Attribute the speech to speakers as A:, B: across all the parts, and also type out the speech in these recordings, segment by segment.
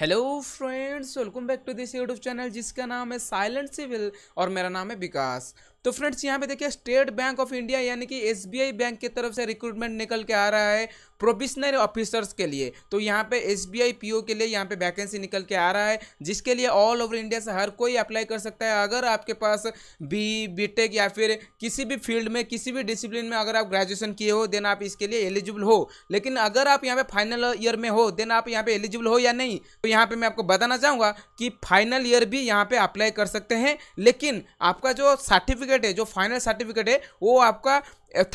A: hello friends welcome back to this YouTube channel जिसका नाम है साइलेंट सिविल और मेरा नाम है विकास तो फ्रेंड्स यहाँ पे देखिए स्टेट बैंक ऑफ इंडिया यानी कि एस बैंक की तरफ से रिक्रूटमेंट निकल के आ रहा है प्रोविशनरी ऑफिसर्स के लिए तो यहाँ पे एस बी के लिए यहाँ पे वैकेंसी निकल के आ रहा है जिसके लिए ऑल ओवर इंडिया से हर कोई अप्लाई कर सकता है अगर आपके पास बी बीटेक या फिर किसी भी फील्ड में किसी भी डिसिप्लिन में अगर आप ग्रेजुएशन किए हो देन आप इसके लिए एलिजिबल हो लेकिन अगर आप यहाँ पे फाइनल ईयर में हो देन आप यहाँ पे एलिजिबल हो या नहीं तो यहाँ पर मैं आपको बताना चाहूँगा कि फाइनल ईयर भी यहाँ पे अप्लाई कर सकते हैं लेकिन आपका जो सर्टिफिकेट सर्टिफिकेट है जो फाइनल सर्टिफिकेट है वो आपका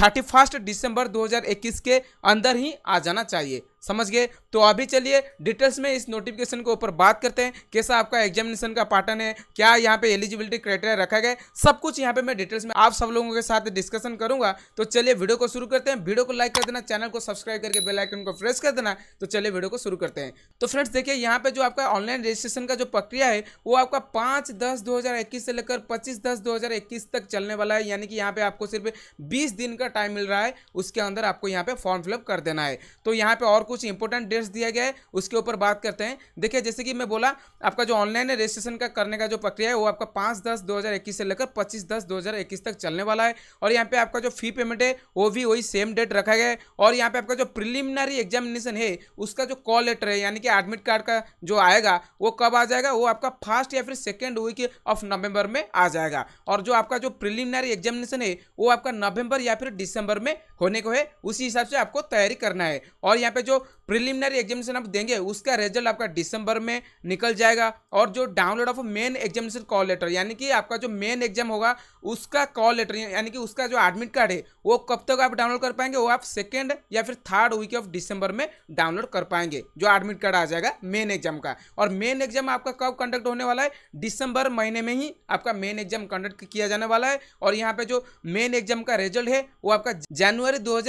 A: थर्टी फर्स्ट दिसंबर 2021 के अंदर ही आ जाना चाहिए समझ गए तो अभी चलिए डिटेल्स में इस नोटिफिकेशन के ऊपर बात करते हैं कैसा आपका एग्जामिनेशन का पैटर्न है क्या यहाँ पे एलिजिबिलिटी क्राइटेरिया रखा गया सब कुछ यहाँ पे मैं डिटेल्स में आप सब लोगों के साथ डिस्कशन करूंगा तो चलिए वीडियो को शुरू करते हैं वीडियो को लाइक कर देना चैनल को सब्सक्राइब करके बेलाइकन को प्रेस कर देना तो चलिए वीडियो को शुरू करते हैं तो फ्रेंड्स देखिए यहाँ पे जो आपका ऑनलाइन रजिस्ट्रेशन का जो प्रक्रिया है वो आपका पाँच दस दो से लेकर पच्चीस दस दो तक चलने वाला है यानी कि यहाँ पे आपको सिर्फ बीस दिन का टाइम मिल रहा है उसके अंदर आपको यहाँ पे फॉर्म फिलअप कर देना है तो यहाँ पे और कुछ इंपॉर्टेंट डेट्स दिया गया है उसके ऊपर बात करते हैं देखिए जैसे कि मैं बोला आपका जो ऑनलाइन है रजिस्ट्रेशन का करने का जो प्रक्रिया है वो आपका पाँच दस दो से लेकर पच्चीस दस दो तक चलने वाला है और यहाँ पे आपका जो फी पेमेंट है वो भी वही सेम डेट रखा गया है और यहाँ पे आपका जो प्रिलिमिनरी एग्जामिनेशन है उसका जो कॉल लेटर है यानी कि एडमिट कार्ड का जो आएगा वो कब आ जाएगा वो आपका फर्स्ट या फिर सेकेंड वीक ऑफ नवंबर में आ जाएगा और जो आपका जो प्रिलिमिनरी एग्जामिनेशन है वो आपका नवंबर या फिर दिसंबर में होने को है उसी हिसाब से आपको तैयारी करना है और यहाँ पे जो प्रिलिमिनरी एग्जामिनेशन आप देंगे उसका रिजल्ट आपका दिसंबर में निकल जाएगा और जो download of main examination call letter यानी कि आपका जो मेन एग्जाम होगा उसका कॉल लेटर यानी कि उसका जो एडमिट कार्ड है वो कब तक आप डाउनलोड कर पाएंगे वो आप सेकेंड या फिर थर्ड वीक ऑफ दिसंबर में डाउनलोड कर पाएंगे जो एडमिट कार्ड आ जाएगा मेन एग्जाम का और मेन एग्जाम आपका कब कंडक्ट होने वाला है दिसंबर महीने में ही आपका मेन एग्जाम कंडक्ट किया जाने वाला है और यहाँ पे जो मेन एग्जाम का रिजल्ट है वो आपका जनवरी दो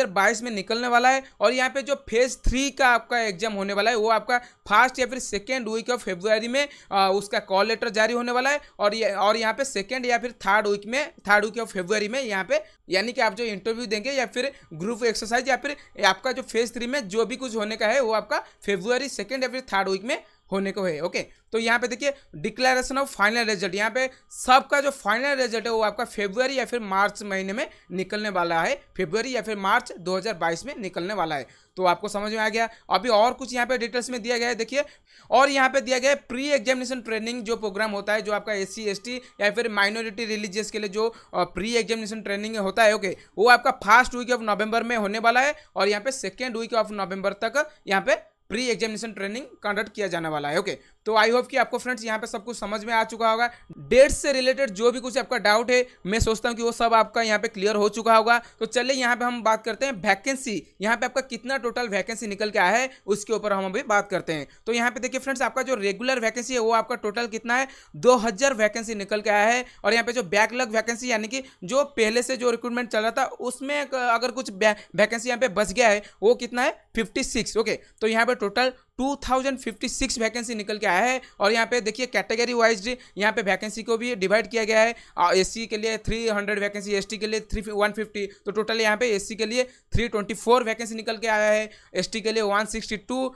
A: में निकलने वाला है और यहाँ पे जो फेज थ्री थ्री का आपका एग्जाम होने वाला है वो आपका फर्स्ट या फिर सेकेंड वीक ऑफ फेब्रुआरी में आ, उसका कॉल लेटर जारी होने वाला है और ये और यहाँ पे सेकेंड या फिर थर्ड वीक में थर्ड वीक ऑफ फेब्रुआरी में यहाँ पे यानी कि आप जो इंटरव्यू देंगे या फिर ग्रुप एक्सरसाइज या फिर आपका जो फेज थ्री में जो भी कुछ होने का है वो आपका फेब्रुआरी सेकेंड या फिर थर्ड वीक में होने को है ओके तो यहाँ पे देखिए डिक्लेरेशन ऑफ फाइनल रिजल्ट यहाँ पे सबका जो फाइनल रिजल्ट है वो आपका फेब्रुवरी या फिर मार्च महीने में निकलने वाला है फेब्रुवरी या फिर मार्च 2022 में निकलने वाला है तो आपको समझ में आ गया अभी और कुछ यहाँ पे डिटेल्स में दिया गया है देखिए और यहाँ पे दिया गया है प्री एग्जामिनेशन ट्रेनिंग जो प्रोग्राम होता है जो आपका एस सी या फिर माइनॉरिटी रिलीजियस के लिए जो प्री एग्जामिनेशन ट्रेनिंग होता है ओके वो आपका फर्स्ट वीक ऑफ नवंबर में होने वाला है और यहाँ पे सेकेंड वीक ऑफ नवंबर तक यहाँ पे प्री एग्जामिनेशन ट्रेनिंग कंडक्ट किया जाने वाला है ओके तो आई होप कि आपको फ्रेंड्स यहाँ पे सब कुछ समझ में आ चुका होगा डेट्स से रिलेटेड जो भी कुछ आपका डाउट है मैं सोचता हूँ कि वो सब आपका यहाँ पे क्लियर हो चुका होगा तो चलिए यहाँ पे हम बात करते हैं वैकेंसी यहाँ पे आपका कितना टोटल वैकेंसी निकल के आया है उसके ऊपर हम अभी बात करते हैं तो यहाँ पे देखिए फ्रेंड्स आपका जो रेगुलर वैकेंसी है वो आपका टोटल कितना है दो वैकेंसी निकल के आया है और यहाँ पे जो बैकलग वैकेंसी यानी कि जो पहले से जो रिक्रूटमेंट चल रहा था उसमें अगर कुछ वैकेंसी यहाँ पे बच गया है वो कितना है फिफ्टी ओके तो यहाँ पे टोटल टू वैकेंसी निकल के क्या है और यहाँ पे देखिए कैटेगरी वाइज यहाँ पे वैकेंसी को भी डिवाइड किया गया है एस के लिए थ्री हंड्रेड वैकेंसी एस के लिए थ्री वन फिफ्टी तो टोटल यहाँ पे एस के लिए थ्री ट्वेंटी फोर वैकेंसी निकल के आया है एस के लिए वन सिक्सटी टू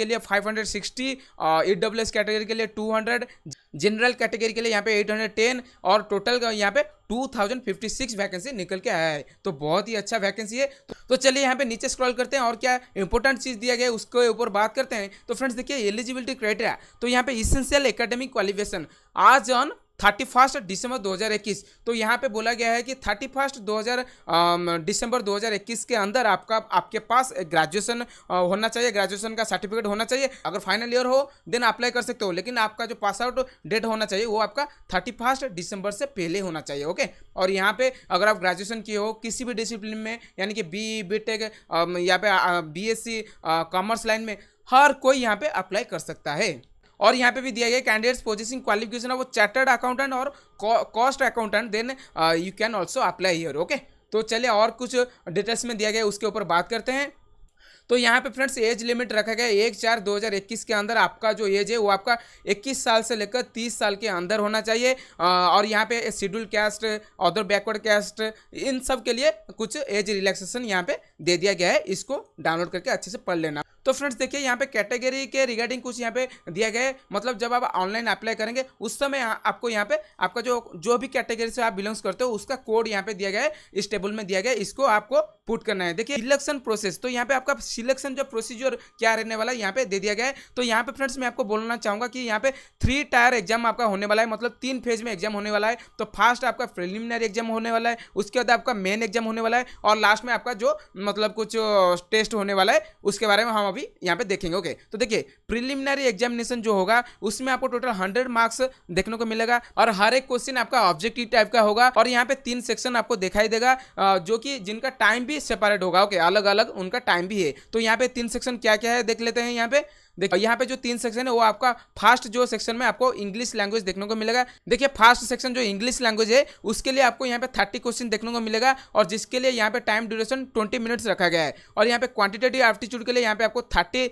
A: के लिए five hundred sixty S category के लिए टू हंड्रेड जनरल कैटेगरी के लिए यहाँ पे एट हंड्रेड टेन और टोटल यहाँ पे 2056 वैकेंसी निकल के आया है तो बहुत ही अच्छा वैकेंसी है तो चलिए यहाँ पे नीचे स्क्रॉल करते हैं और क्या इंपॉर्टेंट चीज़ दिया गया है उसके ऊपर बात करते हैं तो फ्रेंड्स देखिए एलिजिबिलिटी क्राइटेरिया तो यहाँ पे essential academic qualification as on thirty first December 2021 तो यहाँ पे बोला गया है कि थर्टी फर्स्ट दो दिसंबर 2021 के अंदर आपका आपके पास ग्रेजुएशन होना चाहिए ग्रेजुएशन का सर्टिफिकेट होना चाहिए अगर फाइनल ईयर हो देन अप्लाई कर सकते हो लेकिन आपका जो पास आउट डेट होना चाहिए वो आपका थर्टी फर्स्ट दिसंबर से पहले होना चाहिए ओके और यहाँ पे अगर आप ग्रेजुएशन किए हो किसी भी डिसिप्लिन में यानी कि बी बी टेक यहाँ पे B S C commerce line में हर कोई यहाँ पर अप्लाई कर सकता है और यहाँ पे भी दिया गया कैंडिडेट्स पोजिशन क्वालिफिकेशन है वो चार्टर्ड अकाउंटेंट और cost accountant then you can also apply here okay तो चलिए और कुछ डिटेल्स में दिया गया उसके ऊपर बात करते हैं तो यहाँ पे फ्रेंड्स एज लिमिट रखा गया एक चार दो के अंदर आपका जो एज है वो आपका इक्कीस साल से लेकर तीस साल के अंदर होना चाहिए और यहाँ पे schedule caste other backward caste इन सब के लिए कुछ एज रिलैक्सेशन यहाँ पे दे दिया गया है इसको डाउनलोड करके अच्छे से पढ़ लेना तो फ्रेंड्स देखिए यहाँ पे कैटेगरी के रिगार्डिंग कुछ यहाँ पे दिया गया है मतलब जब आप ऑनलाइन अप्लाई करेंगे उस समय आपको यहाँ पे आपका जो जो भी कैटेगरी से आप बिलोंग्स करते हो उसका कोड यहाँ पे दिया गया है इस टेबल में दिया गया है इसको आपको पुट करना है देखिए इलेक्शन प्रोसेस तो यहाँ पे आपका सिलेक्शन जो प्रोसीजर क्या रहने वाला है यहाँ पे दे दिया गया है तो यहाँ पे फ्रेंड्स मैं आपको बोलना चाहूँगा कि यहाँ पे थ्री टायर एग्जाम आपका होने वाला है मतलब तीन फेज में एग्जाम होने वाला है तो फास्ट आपका प्रिलिमिनरी एग्जाम होने वाला है उसके बाद आपका मेन एग्जाम होने वाला है और लास्ट में आपका जो मतलब कुछ टेस्ट होने वाला है उसके बारे में हम अभी यहाँ पे देखेंगे ओके तो देखिए प्रिलिमिनरी एग्जामिनेशन जो होगा उसमें आपको टोटल हंड्रेड मार्क्स देखने को मिलेगा और हर एक क्वेश्चन आपका ऑब्जेक्टिव टाइप का होगा और यहाँ पे तीन सेक्शन आपको दिखाई देगा जो कि जिनका टाइम भी सेपरेट होगा ओके अलग अलग उनका टाइम भी है तो यहाँ पे तीन सेक्शन क्या क्या है देख लेते हैं यहाँ पे देखिए यहाँ पे जो तीन सेक्शन है वो आपका फास्ट जो सेक्शन में आपको इंग्लिश लैंग्वेज देखने को मिलेगा देखिए फास्ट सेक्शन जो इंग्लिश लैंग्वेज है उसके लिए आपको यहाँ पे थर्टी क्वेश्चन देखने को मिलेगा और जिसके लिए यहाँ पे टाइम ड्यूरेशन ट्वेंटी मिनट्स रखा गया है और यहाँ पे क्वांटिटेटिव एप्टीट्यूड के लिए यहाँ पे आपको थर्टी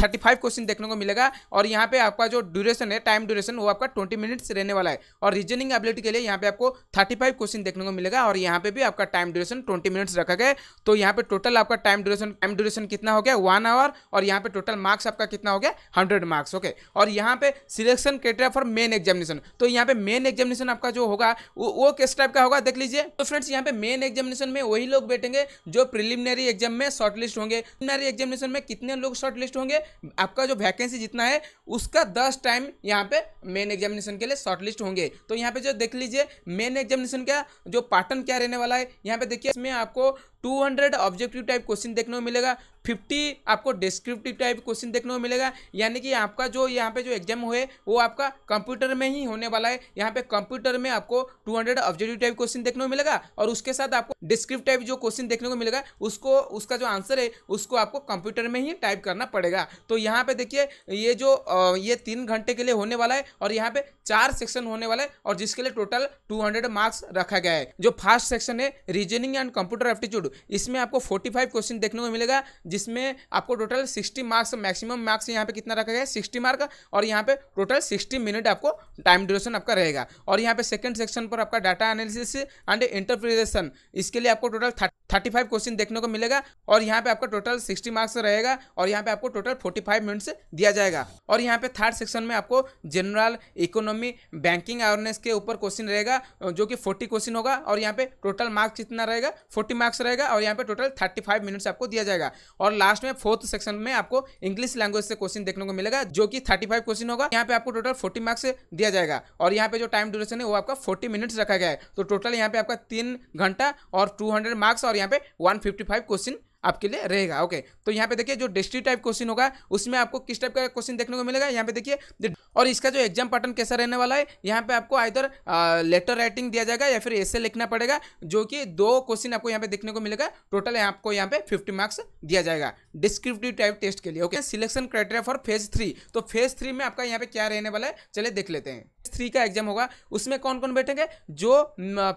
A: थर्टी फाइव क्वेश्चन देखने को मिलेगा और यहाँ पे आपका जो ड्यूरेशन है टाइम ड्यूरेशन वो आपका ट्वेंटी मिनट्स रहने वाला है और रीजनिंग एबिलिटी के लिए यहाँ पे आपको थर्टी फाइव क्वेश्चन देखने को मिलेगा और यहाँ पे भी आपका टाइम ड्यूरेशन ट्वेंटी मिनट्स रखा गया तो यहाँ पे टोटल आपका टाइम ड्यूरेशन टाइम ड्यूरेशन कितना हो गया वन आवर और यहाँ पे टोटल मार्क्स आपका कितना हो गया हंड्रेड मार्क्स ओके और यहाँ पे selection criteria for main examination तो यहाँ पे मेन एग्जामिनेशन आपका जो होगा वो, वो किस टाइप का होगा देख लीजिए तो फ्रेंड्स यहाँ पे मेन एग्जामिनेशन में वही लोग बैठेंगे जो प्रिलिमिनरी एग्जाम में शॉर्टलिस्ट होंगे प्रिलिमिनरी एग्जामिनेशन में कितने लोग शॉर्टलिस्ट होंगे आपका जो वैकेंसी जितना है उसका दस टाइम यहाँ पे मेन एग्जामिनेशन के लिए शॉर्टलिस्ट होंगे तो यहाँ पे जो देख लीजिए मेन एग्जामिनेशन का जो पैटर्न क्या रहने वाला है यहाँ पे देखिए इसमें आपको two hundred objective type question देखने को मिलेगा फिफ्टी आपको डिस्क्रिप्टिव टाइप क्वेश्चन देखने को मिलेगा यानी कि आपका जो यहाँ पे जो एग्जाम हुए वो आपका कंप्यूटर में ही होने वाला है यहाँ पे कंप्यूटर में आपको 200 ऑब्जेक्टिव टाइप क्वेश्चन देखने को मिलेगा और उसके साथ आपको डिस्क्रिप्ट टाइप जो क्वेश्चन देखने को मिलेगा उसको उसका जो आंसर है उसको आपको कंप्यूटर में ही टाइप करना पड़ेगा तो यहाँ पे देखिए ये जो ये तीन घंटे के लिए होने वाला है और यहाँ पे चार सेक्शन होने वाला है और जिसके लिए टोटल टू मार्क्स रखा गया है जो फर्स्ट सेक्शन है reasoning and computer aptitude two इसमें आपको 45 क्वेश्चन देखने को मिलेगा जिसमें आपको टोटल 60 मार्क्स मैक्सिमम मार्क्स यहाँ पे कितना रखा गया है 60 मार्क और यहाँ पे टोटल 60 मिनट आपको टाइम ड्यूरेशन आपका रहेगा और यहाँ पे सेकंड सेक्शन पर आपका डाटा एनालिसिस एंड इंटरप्रिटेशन इसके लिए आपको टोटल थर्टी फाइव क्वेश्चन देखने को मिलेगा और यहाँ पे आपका टोटल सिक्सटी मार्क्स रहेगा और यहाँ पे आपको टोटल फोर्टी फाइव मिनट्स दिया जाएगा और यहाँ पे थर्ड सेक्शन में आपको जनरल इकोनॉमी बैंकिंग अवेयरनेस के ऊपर क्वेश्चन रहेगा जो कि फोर्टी क्वेश्चन होगा और यहाँ पे टोटल मार्क्स कितना रहेगा फोर्टी मार्क्स रहेगा जाएगा और यहाँ पे टोटल थर्टी फाइव मिनट्स आपको दिया जाएगा और लास्ट में फोर्थ सेक्शन में आपको इंग्लिश लैंग्वेज से क्वेश्चन देखने को मिलेगा जो कि थर्टी फाइव क्वेश्चन होगा यहाँ पे आपको टोटल फोर्टी मार्क्स दिया जाएगा और यहाँ पे जो टाइम ड्यूरेशन है वो आपका फोर्टी मिनट्स रखा गया है तो टोटल यहाँ पे आपका तीन घंटा और टू हंड्रेड मार्क्स और यहाँ पे वन फिफ्टी फाइव क्वेश्चन आपके लिए रहेगा ओके तो यहाँ पे देखिए जो डेस्ट्री टाइप क्वेश्चन होगा उसमें आपको किस टाइप का क्वेश्चन देखने को मिलेगा यहाँ पे देखिए और इसका जो एग्जाम पैटर्न कैसा रहने वाला है यहाँ पे आपको आइधर लेटर राइटिंग दिया जाएगा या फिर ऐसे लिखना पड़ेगा जो कि दो क्वेश्चन आपको यहाँ पे देखने को मिलेगा टोटल आपको यहाँ पे फिफ्टी मार्क्स दिया जाएगा डिस्क्रिप्टिव टाइप टेस्ट के लिए okay selection criteria for phase three तो फेज थ्री में आपका यहाँ पे क्या रहने वाला है चले देख लेते हैं थ्री का एग्जाम होगा उसमें कौन कौन बैठेंगे जो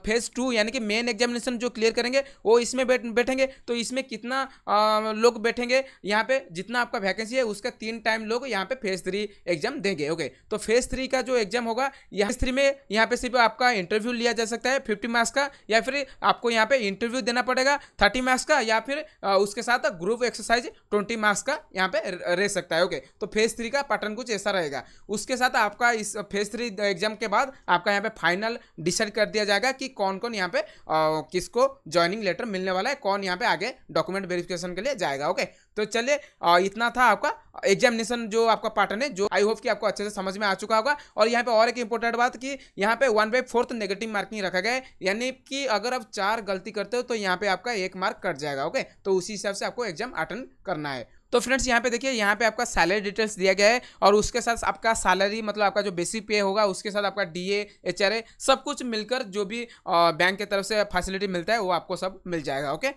A: फेज टू यानी कि मेन एग्जामिनेशन जो क्लियर करेंगे वो इसमें बैठेंगे तो इसमें कितना जितना लोग बैठेंगे यहाँ पे जितना आपका वैकेंसी है उसका तीन टाइम लोग यहाँ पे फेज थ्री एग्जाम देंगे ओके तो फेज थ्री का जो एग्जाम होगा यहाँ थ्री में यहाँ पे सिर्फ आपका इंटरव्यू लिया जा सकता है फिफ्टी मार्क्स का या फिर आपको यहाँ पे इंटरव्यू देना पड़ेगा थर्टी मार्क्स का या फिर उसके साथ ग्रुप एक्सरसाइज ट्वेंटी मार्क्स का यहाँ पे रह सकता है ओके तो फेज थ्री का पैटर्न कुछ ऐसा रहेगा उसके साथ आपका इस फेज थ्री एग्जाम के बाद आपका यहाँ पे फाइनल डिसाइड कर दिया जाएगा कि कौन कौन यहाँ पे किसको ज्वाइनिंग लेटर मिलने वाला है कौन यहाँ पे आगे डॉक्यूमेंट वेरिफिकेशन के लिए जाएगा ओके तो चलिए इतना था आपका एग्जामिनेशन जो आपका पार्टन है जो आई होप कि आपको अच्छे से समझ में आ चुका होगा और यहाँ पे और एक इंपॉर्टेंट बात कि यहाँ पे one by fourth negative marking रखा गया है यानी कि अगर आप चार गलती करते हो तो यहाँ पे आपका एक मार्क कट जाएगा ओके तो उसी हिसाब से आपको एग्जाम अटेंड करना है तो फ्रेंड्स यहाँ पे देखिए यहाँ पे आपका सैलरी डिटेल्स दिया गया है और उसके साथ आपका सैलरी मतलब आपका जो बेसिक पे होगा उसके साथ आपका डी एच आर सब कुछ मिलकर जो भी बैंक की तरफ से फैसिलिटी मिलता है वो आपको सब मिल जाएगा ओके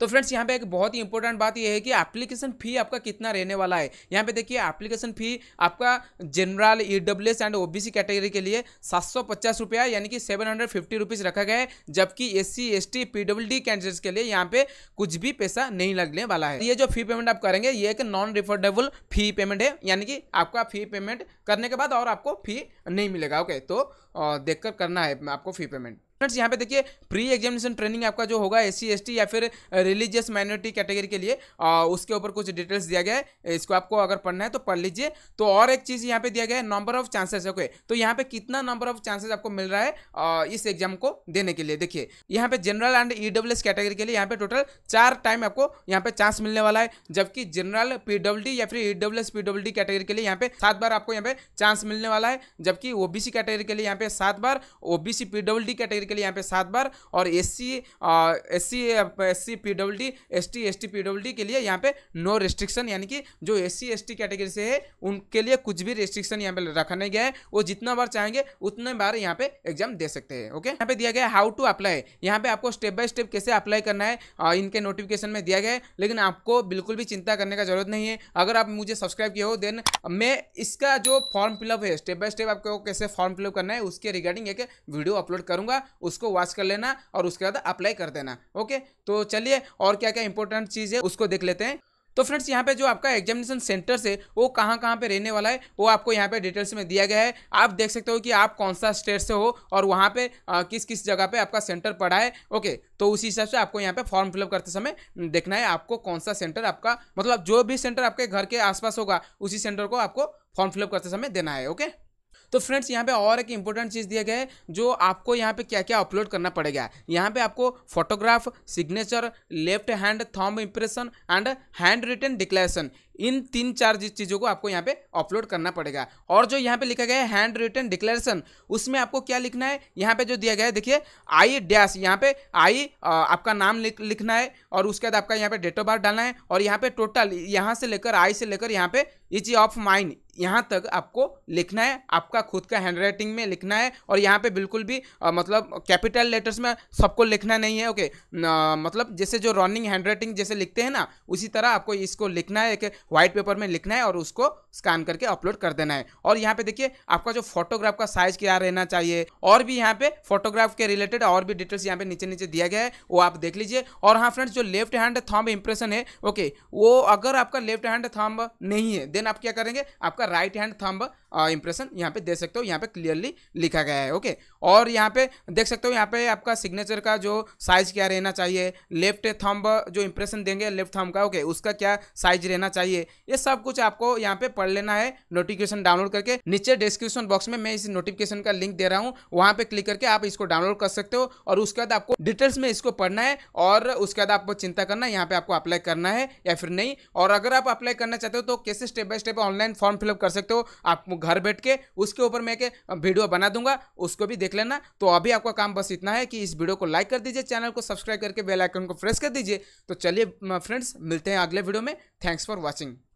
A: तो फ्रेंड्स यहाँ पे एक बहुत ही इंपॉर्टेंट बात यह है कि एप्लीकेशन फी आपका कितना रहने वाला है यहाँ पे देखिए एप्लीकेशन फी आपका general E S and OBC category के लिए सात सौ पचास रुपया यानी कि सेवन हंड्रेड फिफ्टी रुपीज़ रखा गया है जबकि S C S T P W D candidates के लिए यहाँ पे कुछ भी पैसा नहीं लगने वाला है ये जो फी पेमेंट आप करेंगे ये एक नॉन रिफंडेबल फी पेमेंट है यानी कि आपका फी पेमेंट करने के बाद और आपको फी नहीं मिलेगा ओके तो देख करना है आपको फी पेमेंट फ्रेंड्स यहाँ पे देखिए प्री एग्जामिनेशन ट्रेनिंग आपका जो होगा एस सी या फिर रिलीजियस माइनॉरिटी कैटेगरी के लिए आ, उसके ऊपर कुछ डिटेल्स दिया गया है इसको आपको अगर पढ़ना है तो पढ़ लीजिए तो और एक चीज़ यहाँ पे दिया गया है नंबर ऑफ चांसेस ओके तो यहाँ पे कितना नंबर ऑफ चांसेस आपको मिल रहा है आ, इस एग्जाम को देने के लिए देखिए यहाँ पे जनरल एंड ई कैटेगरी के लिए यहाँ पे टोटल चार टाइम आपको यहाँ पे चांस मिलने वाला है जबकि जनरल पी या फिर ई डब्ल्यू कैटेगरी के लिए यहाँ पे सात बार आपको यहाँ पे चांस मिलने वाला है जबकि ओबीसी कैटेगरी के लिए यहाँ पे सात बार ओबीसी पी कैटेगरी बेसिकली यहाँ पे सात बार और S C S C S C P W D S T S T P W D के लिए यहाँ पे नो रिस्ट्रिक्शन यानी कि जो S C S T category से है उनके लिए कुछ भी रिस्ट्रिक्शन यहाँ पे रखा नहीं गया है वो जितना बार चाहेंगे उतने बार यहाँ पे एग्जाम दे सकते हैं ओके यहाँ पे दिया गया हाउ टू अप्लाई यहाँ पे आपको स्टेप बाय स्टेप कैसे अप्लाई करना है इनके नोटिफिकेशन में दिया गया है लेकिन आपको बिल्कुल भी चिंता करने का जरूरत नहीं है अगर आप मुझे सब्सक्राइब किया हो देन मैं इसका जो फॉर्म फिलअप है स्टेप बाय स्टेप आपको कैसे फॉर्म फिलअप करना है उसके रिगार्डिंग एक वीडियो अपलोड करूंगा उसको वॉच कर लेना और उसके बाद अप्लाई कर देना ओके तो चलिए और क्या क्या इंपॉर्टेंट चीज़ है उसको देख लेते हैं तो फ्रेंड्स यहाँ पे जो आपका एग्जामिनेशन सेंटर्स से, है वो कहाँ कहाँ पे रहने वाला है वो आपको यहाँ पे डिटेल्स में दिया गया है आप देख सकते हो कि आप कौन सा स्टेट से हो और वहाँ पे आ, किस किस जगह पे आपका सेंटर पड़ा है ओके तो उसी हिसाब से आपको यहाँ पे फॉर्म फिलअप करते समय देखना है आपको कौन सा सेंटर आपका मतलब जो भी सेंटर आपके घर के आसपास होगा उसी सेंटर को आपको फॉर्म फिलअप करते समय देना है ओके तो फ्रेंड्स यहाँ पे और एक इंपॉर्टेंट चीज़ दिया गया है जो आपको यहाँ पे क्या क्या अपलोड करना पड़ेगा यहाँ पे आपको photograph signature left hand thumb impression and handwritten declaration इन तीन चार चीज़ों को आपको यहाँ पे अपलोड करना पड़ेगा और जो यहाँ पे लिखा गया है हैंड रिटन डिक्लेरेशन उसमें आपको क्या लिखना है यहाँ पे जो दिया गया है देखिए आई डैश यहाँ पे आई आपका नाम लिख, लिखना है और उसके बाद आपका यहाँ पे डेट ऑफ बर्थ डालना है और यहाँ पे टोटल यहाँ से लेकर आई से लेकर यहाँ पे इच ऑफ माइंड यहाँ तक आपको लिखना है आपका खुद का हैंड राइटिंग में लिखना है और यहाँ पे बिल्कुल भी आ, मतलब कैपिटल लेटर्स में सबको लिखना नहीं है ओके आ, मतलब जैसे जो रनिंग हैंड राइटिंग जैसे लिखते हैं ना उसी तरह आपको इसको लिखना है एक वाइट पेपर में लिखना है और उसको स्कैन करके अपलोड कर देना है और यहाँ पे देखिए आपका जो फोटोग्राफ का साइज क्या रहना चाहिए और भी यहाँ पे फोटोग्राफ के रिलेटेड और भी डिटेल्स यहाँ पे नीचे नीचे दिया गया है वो आप देख लीजिए और हाँ फ्रेंड्स जो लेफ्ट हैंड थम्ब इंप्रेशन है ओके वो अगर आपका लेफ्ट हैंड थम्ब नहीं है देन आप क्या करेंगे आपका राइट हैंड थम्ब इंप्रेशन यहाँ पे दे सकते हो यहाँ पे क्लियरली लिखा गया है ओके और यहाँ पे देख सकते हो यहाँ पे आपका सिग्नेचर का जो साइज क्या रहना चाहिए लेफ्ट थंब जो इंप्रेशन देंगे लेफ्ट थंब का ओके उसका क्या साइज रहना चाहिए ये सब कुछ आपको यहाँ पे पढ़ लेना है नोटिफिकेशन डाउनलोड करके नीचे डिस्क्रिप्शन बॉक्स में मैं इस नोटिफिकेशन का लिंक दे रहा हूँ वहाँ पे क्लिक करके आप इसको डाउनलोड कर सकते हो और उसके बाद आपको डिटेल्स में इसको पढ़ना है और उसके बाद आपको चिंता करना है यहाँ पे आपको अप्लाई करना है या फिर नहीं और अगर आप अप्लाई करना चाहते हो तो कैसे step by step online form fill up कर सकते हो आप हूँ घर बैठ के उसके ऊपर मैं के वीडियो बना दूंगा उसको भी देख लेना तो अभी आपका काम बस इतना है कि इस वीडियो को लाइक कर दीजिए चैनल को सब्सक्राइब करके बेलाइकन को प्रेस कर दीजिए तो चलिए फ्रेंड्स मिलते हैं अगले वीडियो में थैंक्स फॉर वॉचिंग